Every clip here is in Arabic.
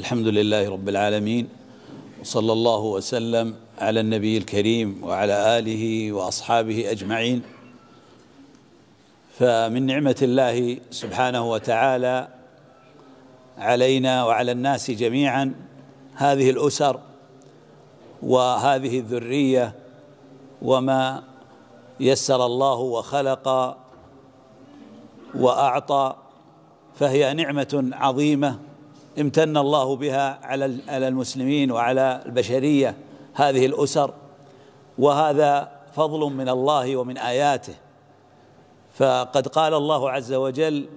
الحمد لله رب العالمين وصلى الله وسلم على النبي الكريم وعلى آله وأصحابه أجمعين فمن نعمة الله سبحانه وتعالى علينا وعلى الناس جميعا هذه الأسر وهذه الذرية وما يسر الله وخلق وأعطى فهي نعمة عظيمة امتن الله بها على على المسلمين وعلى البشريه هذه الاسر وهذا فضل من الله ومن اياته فقد قال الله عز وجل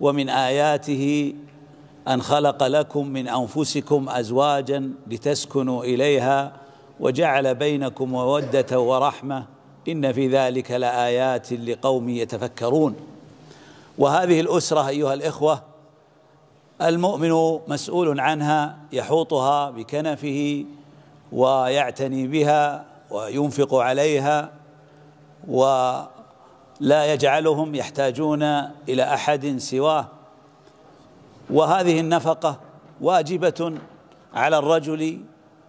ومن اياته ان خلق لكم من انفسكم ازواجا لتسكنوا اليها وجعل بينكم موده ورحمه ان في ذلك لايات لقوم يتفكرون وهذه الاسره ايها الاخوه المؤمن مسؤول عنها يحوطها بكنفه ويعتني بها وينفق عليها ولا يجعلهم يحتاجون إلى أحد سواه وهذه النفقة واجبة على الرجل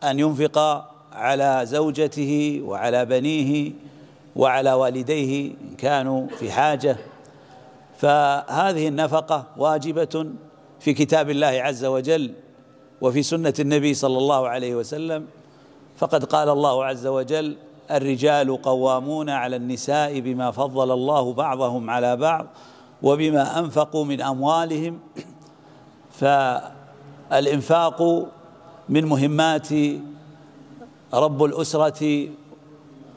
أن ينفق على زوجته وعلى بنيه وعلى والديه إن كانوا في حاجة فهذه النفقة واجبة في كتاب الله عز وجل وفي سنة النبي صلى الله عليه وسلم فقد قال الله عز وجل الرجال قوامون على النساء بما فضل الله بعضهم على بعض وبما أنفقوا من أموالهم فالإنفاق من مهمات رب الأسرة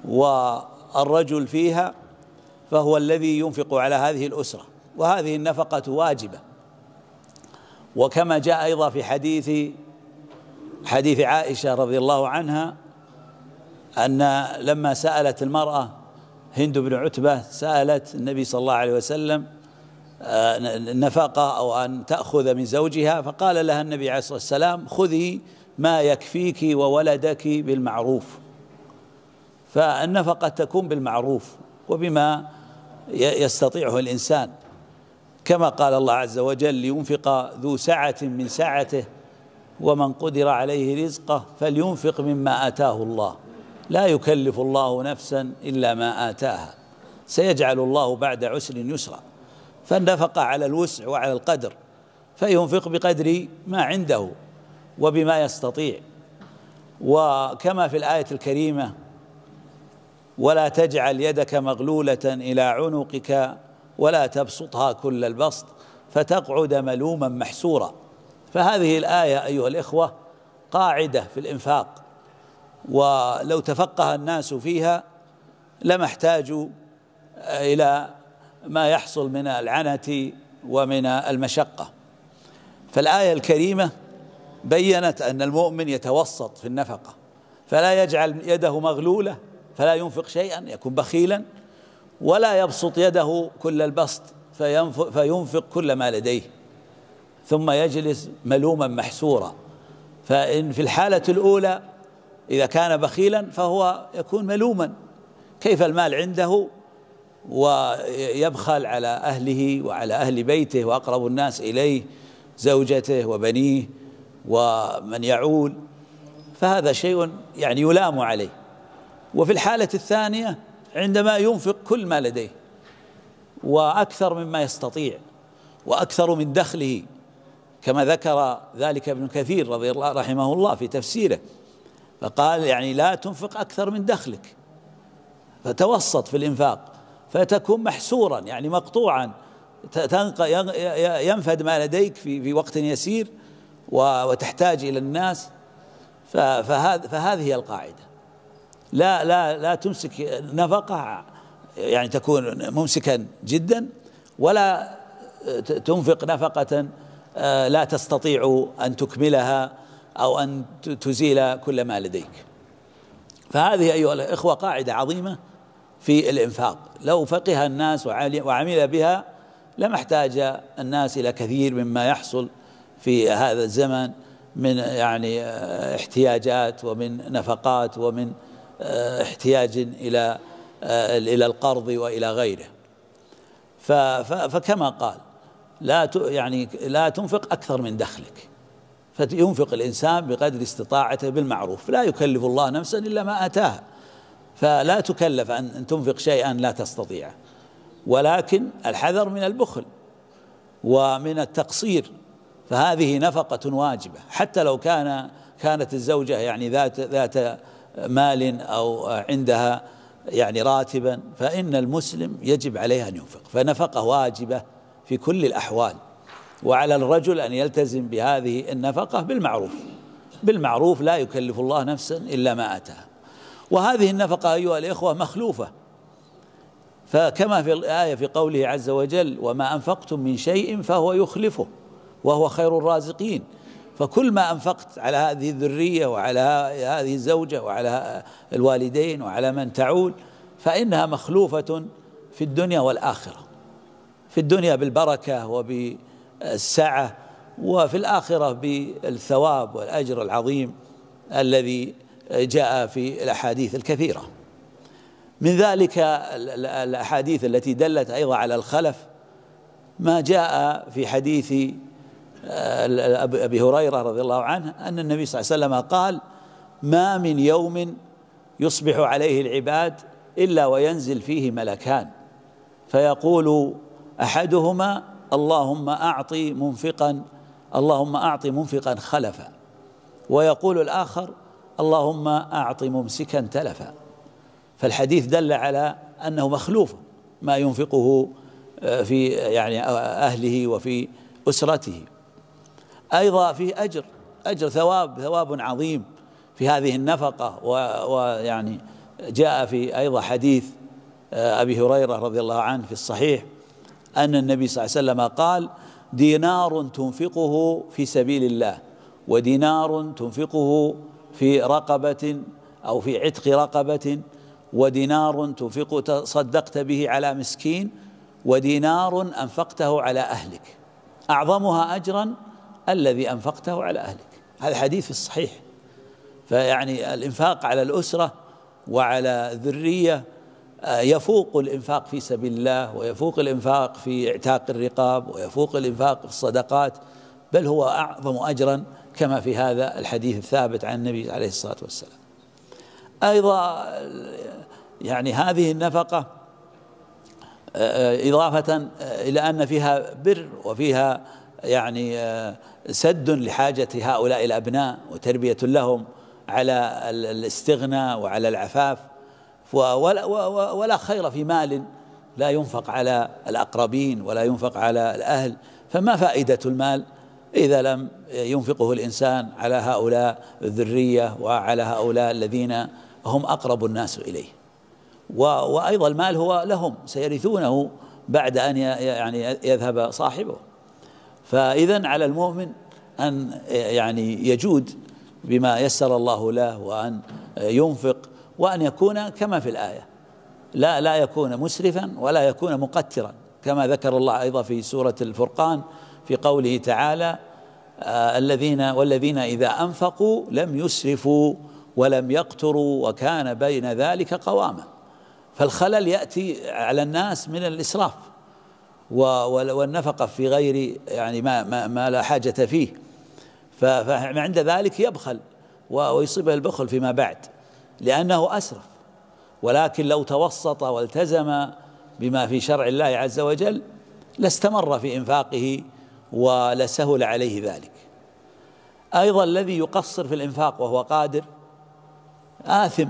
والرجل فيها فهو الذي ينفق على هذه الأسرة وهذه النفقة واجبة وكما جاء أيضا في حديث حديث عائشة رضي الله عنها أن لما سألت المرأة هند بن عتبة سألت النبي صلى الله عليه وسلم آه، نفقة أو أن تأخذ من زوجها فقال لها النبي عليه الصلاة والسلام خذي ما يكفيك وولدك بالمعروف فالنفقة تكون بالمعروف وبما يستطيعه الإنسان كما قال الله عز وجل لينفق ذو سعة من سعته ومن قدر عليه رزقه فلينفق مما آتاه الله لا يكلف الله نفسا إلا ما آتاها سيجعل الله بعد عسر يسرا فالنفقة على الوسع وعلى القدر فينفق بقدر ما عنده وبما يستطيع وكما في الآية الكريمة ولا تجعل يدك مغلولة إلى عنقك ولا تبسطها كل البسط فتقعد ملوما محسورا فهذه الآية أيها الإخوة قاعدة في الإنفاق ولو تفقه الناس فيها لما احتاجوا إلى ما يحصل من العنة ومن المشقة فالآية الكريمة بينت أن المؤمن يتوسط في النفقة فلا يجعل يده مغلولة فلا ينفق شيئا يكون بخيلا ولا يبسط يده كل البسط فينفق كل ما لديه ثم يجلس ملوما محسورا فإن في الحالة الأولى إذا كان بخيلا فهو يكون ملوما كيف المال عنده ويبخل على أهله وعلى أهل بيته وأقرب الناس إليه زوجته وبنيه ومن يعول فهذا شيء يعني يلام عليه وفي الحالة الثانية عندما ينفق كل ما لديه واكثر مما يستطيع واكثر من دخله كما ذكر ذلك ابن كثير رضي الله رحمه الله في تفسيره فقال يعني لا تنفق اكثر من دخلك فتوسط في الانفاق فتكون محسورا يعني مقطوعا ينفد ما لديك في في وقت يسير وتحتاج الى الناس فهذه القاعده لا لا لا تمسك نفقة يعني تكون ممسكا جدا ولا تنفق نفقة آه، لا تستطيع أن تكملها أو أن تزيل كل ما لديك فهذه أيها الإخوة قاعدة عظيمة في الإنفاق لو فقه الناس وعمل بها لم احتاج الناس إلى كثير مما يحصل في هذا الزمن من يعني آه، احتياجات ومن نفقات ومن آه، احتياج إلى آه، إلى القرض وإلى غيره فكما قال لا يعني لا تنفق أكثر من دخلك فينفق الإنسان بقدر استطاعته بالمعروف لا يكلف الله نفسا إلا ما أتاها فلا تكلف أن تنفق شيئا لا تستطيعه ولكن الحذر من البخل ومن التقصير فهذه نفقة واجبة حتى لو كان كانت الزوجة يعني ذات ذات مال أو عندها يعني راتبا فإن المسلم يجب عليه أن ينفق فنفقة واجبة في كل الأحوال وعلى الرجل أن يلتزم بهذه النفقة بالمعروف بالمعروف لا يكلف الله نفسا إلا ما أتاها وهذه النفقة أيها الإخوة مخلوفة فكما في الآية في قوله عز وجل وما أنفقتم من شيء فهو يخلفه وهو خير الرازقين فكل ما أنفقت على هذه الذرية وعلى هذه الزوجة وعلى الوالدين وعلى من تعول فإنها مخلوفة في الدنيا والآخرة في الدنيا بالبركة وبالسعة وفي الآخرة بالثواب والأجر العظيم الذي جاء في الأحاديث الكثيرة من ذلك الأحاديث التي دلت أيضا على الخلف ما جاء في حديث أبي هريرة رضي الله عنه أن النبي صلى الله عليه وسلم قال ما من يوم يصبح عليه العباد إلا وينزل فيه ملكان فيقول أحدهما اللهم أعطي منفقا اللهم أعطي منفقا خلفا ويقول الآخر اللهم أعطي ممسكا تلفا فالحديث دل على أنه مخلوف ما ينفقه آه، في يعني آه، أهله وفي أسرته أيضا فيه أجر أجر ثواب ثواب عظيم في هذه النفقة ويعني جاء في أيضا حديث آه، أبي هريرة رضي الله عنه في الصحيح أن النبي صلى الله عليه وسلم قال دينار تنفقه في سبيل الله ودينار تنفقه في رقبة أو في عتق رقبة ودينار تنفق تصدقت به على مسكين ودينار أنفقته على أهلك أعظمها أجرا الذي أنفقته على أهلك هذا حديث الصحيح فيعني الإنفاق على الأسرة وعلى الذرية آه، يفوق الإنفاق في سبيل الله ويفوق الإنفاق في اعتاق الرقاب ويفوق الإنفاق في الصدقات بل هو أعظم أجرا كما في هذا الحديث الثابت عن النبي عليه الصلاة والسلام أيضا يعني هذه النفقة آه، آه، إضافة إلى أن فيها بر وفيها يعني سد لحاجة هؤلاء الأبناء وتربية لهم على الاستغناء وعلى العفاف ولا, ولا خير في مال لا ينفق على الأقربين ولا ينفق على الأهل فما فائدة المال إذا لم ينفقه الإنسان على هؤلاء الذرية وعلى هؤلاء الذين هم أقرب الناس إليه وأيضا المال هو لهم سيرثونه بعد أن يعني يذهب صاحبه فإذا على المؤمن أن يعني يجود بما يسر الله له وأن ينفق وأن يكون كما في الآية لا لا يكون مسرفا ولا يكون مقترا كما ذكر الله أيضا في سورة الفرقان في قوله تعالى آه، الذين والذين إذا أنفقوا لم يسرفوا ولم يقتروا وكان بين ذلك قواما فالخلل يأتي على الناس من الإسراف والنفقة في غير يعني ما, ما, ما لا حاجة فيه فعند ذلك يبخل ويصيبه البخل فيما بعد لأنه أسرف ولكن لو توسط والتزم بما في شرع الله عز وجل لاستمر في إنفاقه ولسهل عليه ذلك أيضا الذي يقصر في الإنفاق وهو قادر آثم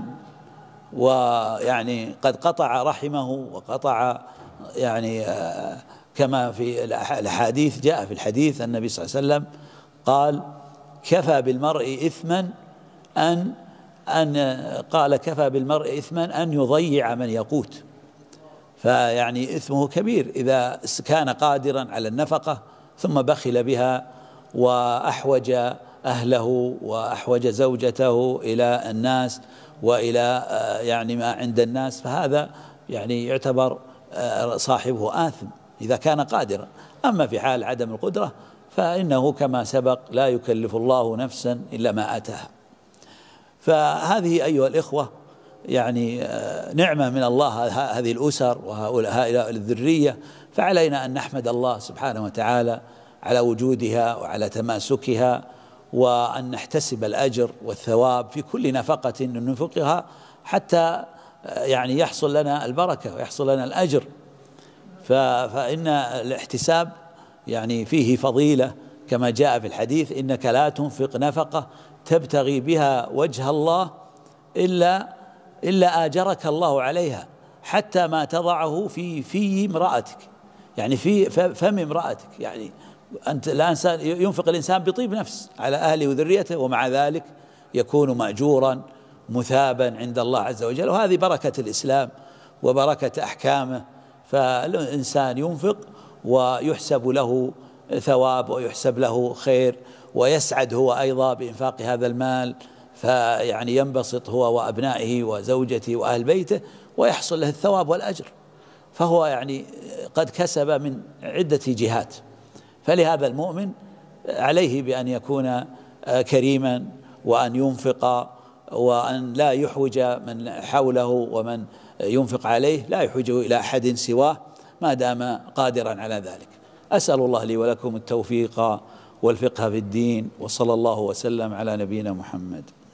ويعني قد قطع رحمه وقطع يعني آه، كما في الأحاديث جاء في الحديث النبي صلى الله عليه وسلم قال كفى بالمرء إثما أن أن قال كفى بالمرء إثما أن يضيع من يقوت فيعني إثمه كبير إذا كان قادرا على النفقة ثم بخل بها وأحوج أهله وأحوج زوجته إلى الناس وإلى آه، يعني ما عند الناس فهذا يعني يعتبر صاحبه آثم إذا كان قادرا أما في حال عدم القدرة فإنه كما سبق لا يكلف الله نفسا إلا ما آتاها فهذه أيها الإخوة يعني آه، نعمة من الله هذه الأسر وهؤلاء الذرية فعلينا أن نحمد الله سبحانه وتعالى على وجودها وعلى تماسكها وأن نحتسب الأجر والثواب في كل نفقة ننفقها حتى يعني يحصل لنا البركة ويحصل لنا الأجر فإن الاحتساب يعني فيه فضيلة كما جاء في الحديث إنك لا تنفق نفقة تبتغي بها وجه الله إلا إلا آجرك الله عليها حتى ما تضعه في في امرأتك يعني في فم امرأتك يعني أنت الإنسان ينفق الإنسان بطيب نفس على أهله وذريته ومع ذلك يكون مأجورا مثابا عند الله عز وجل وهذه بركة الإسلام وبركة أحكامه فالإنسان ينفق ويحسب له ثواب ويحسب له خير ويسعد هو أيضا بإنفاق هذا المال فيعني ينبسط هو وأبنائه وزوجته وأهل بيته ويحصل له الثواب والأجر فهو يعني قد كسب من عدة جهات فلهذا المؤمن عليه بأن يكون كريما وأن ينفق وأن لا يحوج من حوله ومن ينفق عليه لا يحوجه إلى أحد سواه ما دام قادرا على ذلك أسأل الله لي ولكم التوفيق والفقه في الدين وصلى الله وسلم على نبينا محمد